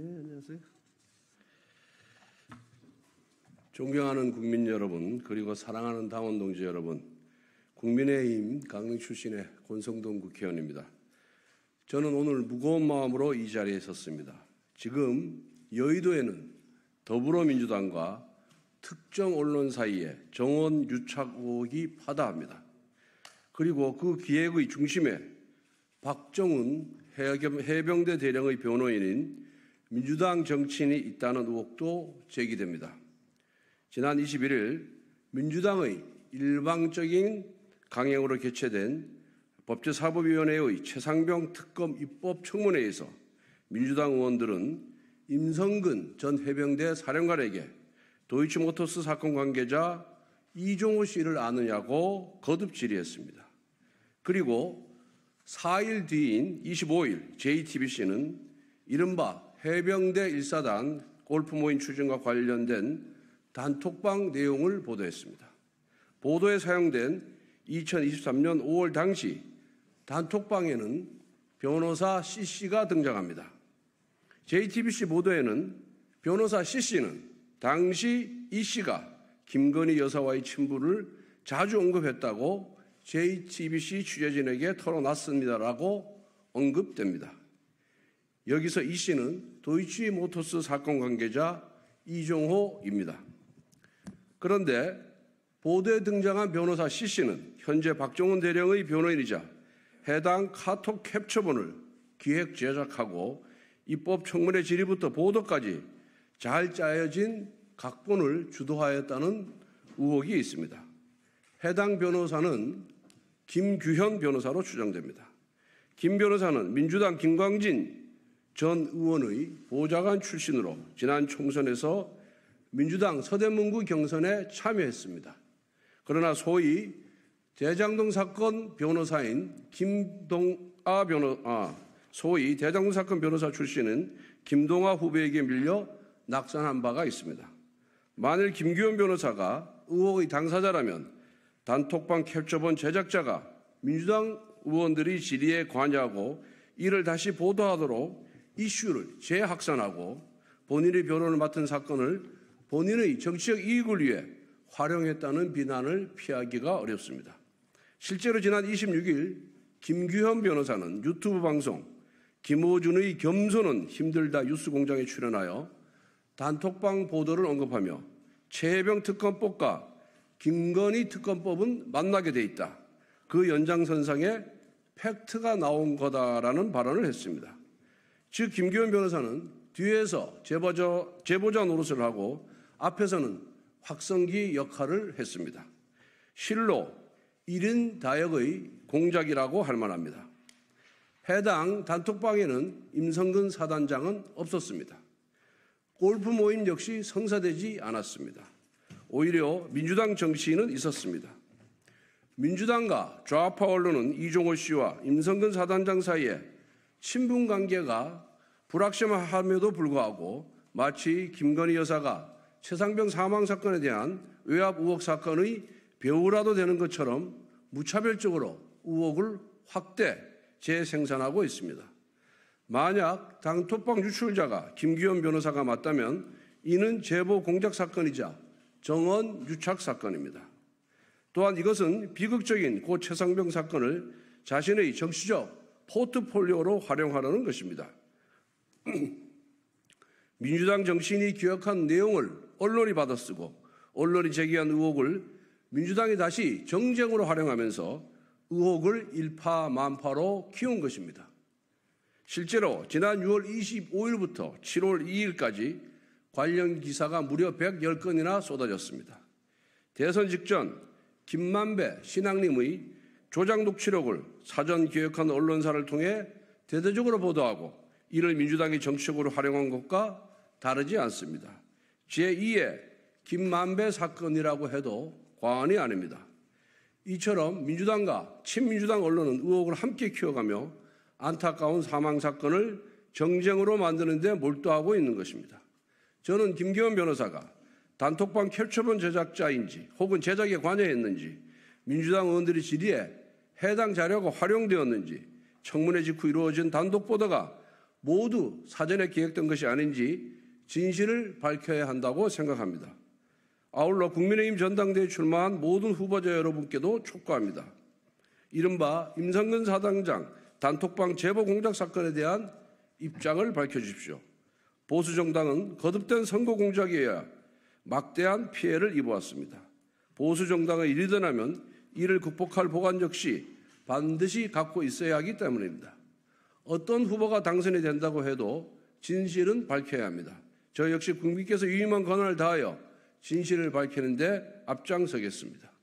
예, 안녕하세요. 존경하는 국민 여러분, 그리고 사랑하는 당원 동지 여러분, 국민의힘 강릉 출신의 권성동 국회의원입니다. 저는 오늘 무거운 마음으로 이 자리에 섰습니다. 지금 여의도에는 더불어민주당과 특정 언론 사이에 정원 유착 의혹이 파다합니다. 그리고 그 기획의 중심에 박정훈 해병대 대령의 변호인인 민주당 정치인이 있다는 의혹도 제기됩니다. 지난 21일 민주당의 일방적인 강행으로 개최된 법제사법위원회의 최상병 특검 입법 청문회에서 민주당 의원들은 임성근 전 해병대 사령관에게 도이치모터스 사건 관계자 이종호 씨를 아느냐고 거듭 질의했습니다. 그리고 4일 뒤인 25일 JTBC는 이른바 해병대 1사단 골프 모임 추진과 관련된 단톡방 내용을 보도했습니다. 보도에 사용된 2023년 5월 당시 단톡방에는 변호사 c c 가 등장합니다. JTBC 보도에는 변호사 c c 는 당시 이씨가 김건희 여사와의 친분을 자주 언급했다고 JTBC 취재진에게 털어놨습니다라고 언급됩니다. 여기서 이 씨는 도이치 모터스 사건 관계자 이종호입니다. 그런데 보도에 등장한 변호사 C 씨는 현재 박종훈 대령의 변호인이자 해당 카톡 캡처본을 기획 제작하고 입법 청문회 질의부터 보도까지 잘 짜여진 각본을 주도하였다는 의혹이 있습니다. 해당 변호사는 김규현 변호사로 추정됩니다. 김 변호사는 민주당 김광진 전 의원의 보좌관 출신으로 지난 총선에서 민주당 서대문구 경선에 참여했습니다. 그러나 소위 대장동 사건 변호사인 김동아 변호 아 소위 대장동 사건 변호사 출신은 김동아 후배에게 밀려 낙선한 바가 있습니다. 만일 김규현 변호사가 의혹의 당사자라면 단톡방 캡처본 제작자가 민주당 의원들이 질의에 관여하고 이를 다시 보도하도록 이슈를 재확산하고 본인의 변호를 맡은 사건을 본인의 정치적 이익을 위해 활용했다는 비난을 피하기가 어렵습니다. 실제로 지난 26일 김규현 변호사는 유튜브 방송 김호준의 겸손은 힘들다 뉴스 공장에 출연하여 단톡방 보도를 언급하며 최혜병 특검법과 김건희 특검법은 만나게 돼 있다. 그 연장선상에 팩트가 나온 거다라는 발언을 했습니다. 즉 김기현 변호사는 뒤에서 제보자, 제보자 노릇을 하고 앞에서는 확성기 역할을 했습니다. 실로 1인 다역의 공작이라고 할 만합니다. 해당 단톡방에는 임성근 사단장은 없었습니다. 골프 모임 역시 성사되지 않았습니다. 오히려 민주당 정치인은 있었습니다. 민주당과 좌파 언론은 이종호 씨와 임성근 사단장 사이에 친분 관계가 불확실함에도 불구하고 마치 김건희 여사가 최상병 사망 사건에 대한 외압 우혹 사건의 배우라도 되는 것처럼 무차별적으로 우혹을 확대 재생산하고 있습니다. 만약 당토방 유출자가 김기현 변호사가 맞다면 이는 제보 공작 사건이자 정원 유착 사건입니다. 또한 이것은 비극적인 고 최상병 사건을 자신의 정치적 포트폴리오로 활용하라는 것입니다. 민주당 정신이 기억한 내용을 언론이 받아쓰고 언론이 제기한 의혹을 민주당이 다시 정쟁으로 활용하면서 의혹을 일파만파로 키운 것입니다. 실제로 지난 6월 25일부터 7월 2일까지 관련 기사가 무려 110건이나 쏟아졌습니다. 대선 직전 김만배 신앙님의 조작 녹취록을 사전 기획한 언론사를 통해 대대적으로 보도하고 이를 민주당이 정책으로 활용한 것과 다르지 않습니다. 제2의 김만배 사건이라고 해도 과언이 아닙니다. 이처럼 민주당과 친민주당 언론은 의혹을 함께 키워가며 안타까운 사망 사건을 정쟁으로 만드는 데 몰두하고 있는 것입니다. 저는 김기현 변호사가 단톡방 캡처본 제작자인지 혹은 제작에 관여했는지 민주당 의원들의 질의에 해당 자료가 활용되었는지 청문회 직후 이루어진 단독 보도가 모두 사전에 기획된 것이 아닌지 진실을 밝혀야 한다고 생각합니다. 아울러 국민의힘 전당대에 출마한 모든 후보자 여러분께도 촉구합니다. 이른바 임상근 사당장 단톡방 제보 공작 사건에 대한 입장을 밝혀주십시오. 보수 정당은 거듭된 선거 공작에 의해 막대한 피해를 입어왔습니다. 보수 정당의 일이 드나면 이를 극복할 보관 역시 반드시 갖고 있어야 하기 때문입니다. 어떤 후보가 당선이 된다고 해도 진실은 밝혀야 합니다. 저 역시 국민께서 유임한 권한을 다하여 진실을 밝히는데 앞장서겠습니다.